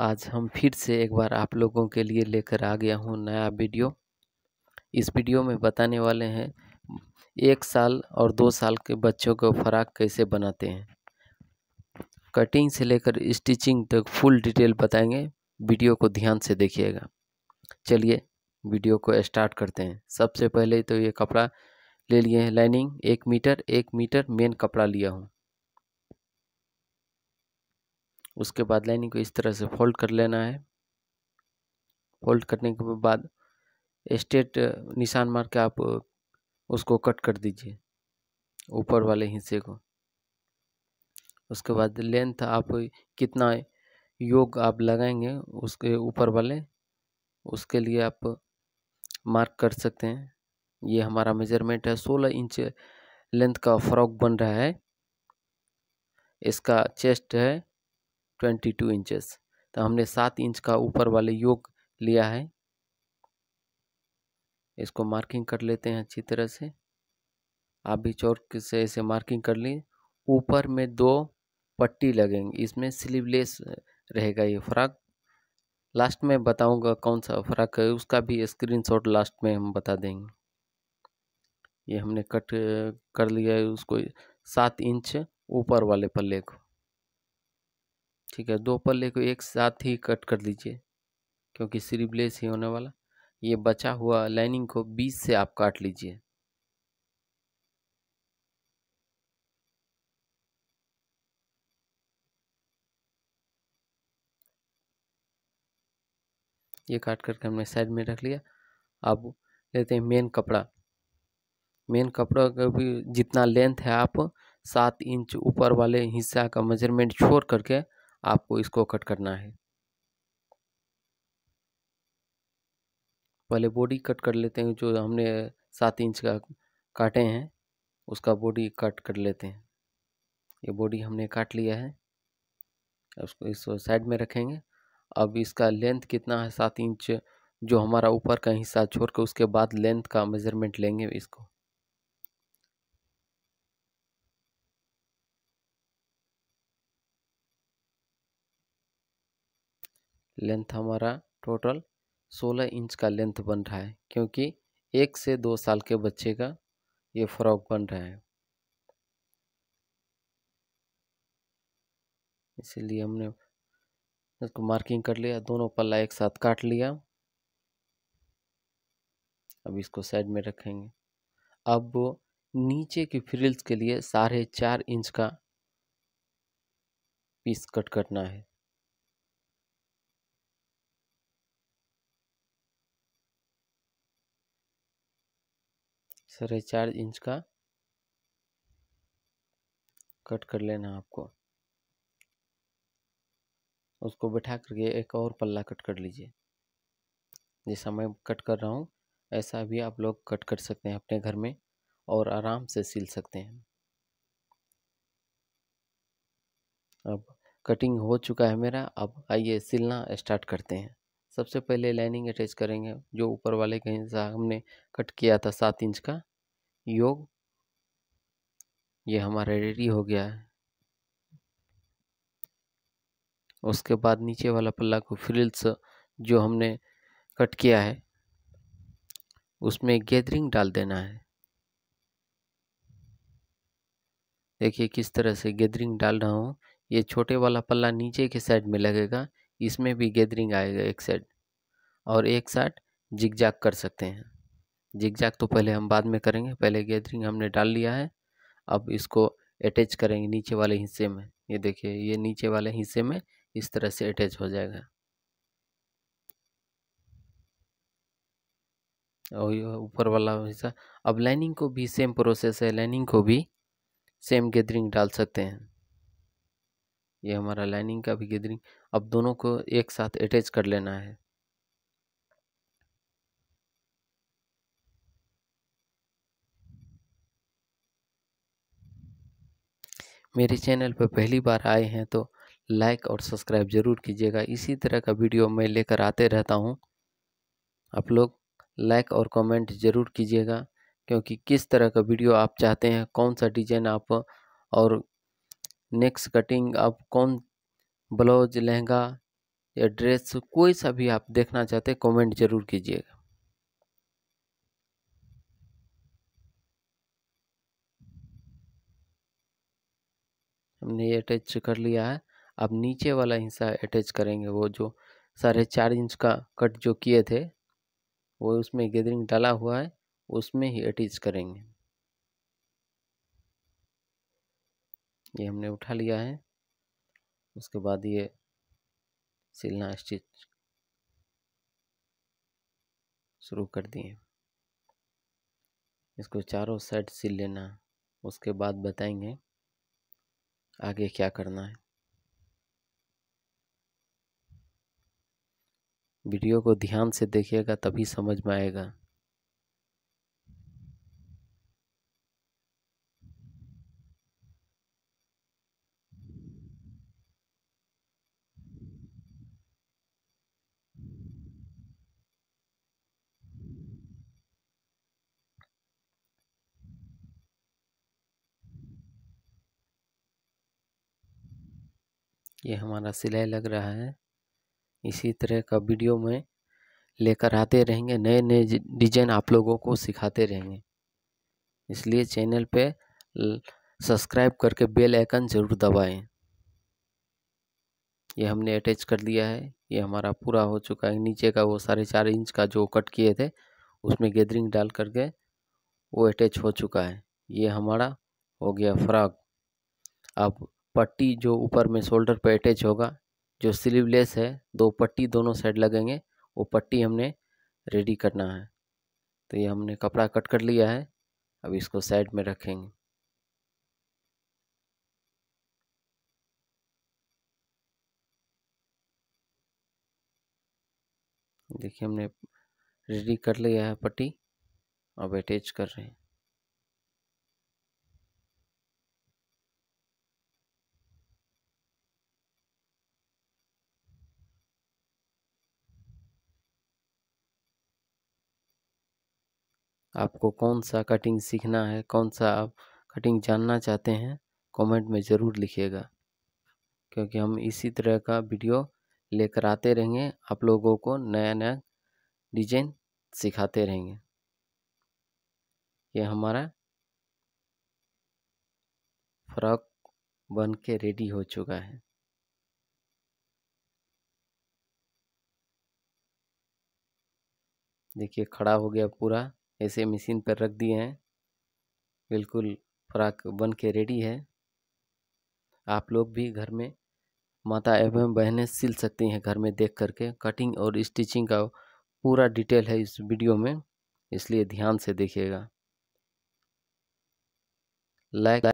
आज हम फिर से एक बार आप लोगों के लिए लेकर आ गया हूँ नया वीडियो इस वीडियो में बताने वाले हैं एक साल और दो साल के बच्चों को फ्राक कैसे बनाते हैं कटिंग से लेकर स्टिचिंग तक फुल डिटेल बताएंगे वीडियो को ध्यान से देखिएगा चलिए वीडियो को स्टार्ट करते हैं सबसे पहले तो ये कपड़ा ले लिए हैं लाइनिंग एक मीटर एक मीटर मेन कपड़ा लिया हूँ उसके बाद लाइनिंग को इस तरह से फोल्ड कर लेना है फोल्ड करने के बाद स्टेट निशान मार के आप उसको कट कर दीजिए ऊपर वाले हिस्से को उसके बाद लेंथ आप कितना योग आप लगाएंगे उसके ऊपर वाले उसके लिए आप मार्क कर सकते हैं ये हमारा मेजरमेंट है सोलह इंच लेंथ का फ्रॉक बन रहा है इसका चेस्ट है ट्वेंटी टू इंचेस तो हमने सात इंच का ऊपर वाले योग लिया है इसको मार्किंग कर लेते हैं अच्छी तरह से आप भी चौक से इसे मार्किंग कर लें ऊपर में दो पट्टी लगेंगे इसमें स्लीवलेस रहेगा ये फ्रॉक लास्ट में बताऊंगा कौन सा फ्रॉक है उसका भी स्क्रीनशॉट लास्ट में हम बता देंगे ये हमने कट कर लिया है उसको सात इंच ऊपर वाले पल्ले को ठीक है दो पल्ले को एक साथ ही कट कर दीजिए क्योंकि सिर्फ लेस ही होने वाला ये बचा हुआ लाइनिंग को बीच से आप काट लीजिए ये काट करके हमने साइड में रख लिया अब लेते हैं मेन कपड़ा मेन कपड़ा का भी जितना लेंथ है आप सात इंच ऊपर वाले हिस्सा का मेजरमेंट छोड़ करके आपको इसको कट करना है पहले बॉडी कट कर लेते हैं जो हमने सात इंच का काटे हैं उसका बॉडी कट कर लेते हैं ये बॉडी हमने काट लिया है उसको इस साइड में रखेंगे अब इसका लेंथ कितना है सात इंच जो हमारा ऊपर का हिस्सा छोड़ के उसके बाद लेंथ का मेज़रमेंट लेंगे इसको लेंथ हमारा टोटल 16 इंच का लेंथ बन रहा है क्योंकि एक से दो साल के बच्चे का ये फ्रॉक बन रहा है इसीलिए हमने इसको मार्किंग कर लिया दोनों पल्ला एक साथ काट लिया अब इसको साइड में रखेंगे अब नीचे की फ्रिल्स के लिए साढ़े चार इंच का पीस कट करना है साढ़े चार इंच का कट कर लेना आपको उसको बैठा करके एक और पल्ला कट कर लीजिए जैसा मैं कट कर रहा हूँ ऐसा भी आप लोग कट कर सकते हैं अपने घर में और आराम से सिल सकते हैं अब कटिंग हो चुका है मेरा अब आइए सिलना स्टार्ट करते हैं सबसे पहले लाइनिंग अटैच करेंगे जो ऊपर वाले का हिस्सा हमने कट किया था सात इंच का योग ये हमारा रेडी हो गया है उसके बाद नीचे वाला पल्ला को फ्रिल्स जो हमने कट किया है उसमें गैदरिंग डाल देना है देखिए किस तरह से गैदरिंग डाल रहा हूँ ये छोटे वाला पल्ला नीचे के साइड में लगेगा इसमें भी गैदरिंग आएगा एक साइड और एक साथ जिगजाग कर सकते हैं जिगजाग तो पहले हम बाद में करेंगे पहले गैदरिंग हमने डाल लिया है अब इसको अटैच करेंगे नीचे वाले हिस्से में ये देखिए ये नीचे वाले हिस्से में इस तरह से अटैच हो जाएगा और ये ऊपर वाला हिस्सा अब लाइनिंग को भी सेम प्रोसेस है लाइनिंग को भी सेम गैदरिंग डाल सकते हैं ये हमारा लाइनिंग का भी गैदरिंग अब दोनों को एक साथ अटैच कर लेना है मेरे चैनल पर पहली बार आए हैं तो लाइक और सब्सक्राइब ज़रूर कीजिएगा इसी तरह का वीडियो मैं लेकर आते रहता हूँ आप लोग लाइक और कमेंट ज़रूर कीजिएगा क्योंकि किस तरह का वीडियो आप चाहते हैं कौन सा डिज़ाइन आप और नेक्स्ट कटिंग आप कौन ब्लाउज लहंगा या ड्रेस कोई सा भी आप देखना चाहते हैं कमेंट जरूर कीजिएगा हमने ये अटैच कर लिया है अब नीचे वाला हिस्सा अटैच करेंगे वो जो साढ़े चार इंच का कट जो किए थे वो उसमें गैदरिंग डाला हुआ है उसमें ही अटैच करेंगे ये हमने उठा लिया है उसके बाद ये सिलना स्टिच शुरू कर दिए इसको चारों साइड सिल लेना उसके बाद बताएंगे आगे क्या करना है वीडियो को ध्यान से देखिएगा तभी समझ में आएगा ये हमारा सिलाई लग रहा है इसी तरह का वीडियो में लेकर आते रहेंगे नए नए डिजाइन आप लोगों को सिखाते रहेंगे इसलिए चैनल पे सब्सक्राइब करके बेल आइकन ज़रूर दबाएं ये हमने अटैच कर दिया है ये हमारा पूरा हो चुका है नीचे का वो साढ़े चार इंच का जो कट किए थे उसमें गैदरिंग डाल करके वो अटैच हो चुका है ये हमारा हो गया फ्रॉक आप पट्टी जो ऊपर में शोल्डर पर अटैच होगा जो स्लीवलेस है दो पट्टी दोनों साइड लगेंगे वो पट्टी हमने रेडी करना है तो ये हमने कपड़ा कट कर लिया है अब इसको साइड में रखेंगे देखिए हमने रेडी कर लिया है पट्टी अब अटैच कर रहे हैं आपको कौन सा कटिंग सीखना है कौन सा आप कटिंग जानना चाहते हैं कमेंट में ज़रूर लिखिएगा क्योंकि हम इसी तरह का वीडियो लेकर आते रहेंगे आप लोगों को नया नया डिजाइन सिखाते रहेंगे ये हमारा फ्रॉक बन के रेडी हो चुका है देखिए खड़ा हो गया पूरा ऐसे मशीन पर रख दिए हैं बिल्कुल फ्राक बन के रेडी है आप लोग भी घर में माता एवं बहनें सिल सकती हैं घर में देख करके कटिंग और स्टिचिंग का पूरा डिटेल है इस वीडियो में इसलिए ध्यान से देखिएगा लाइक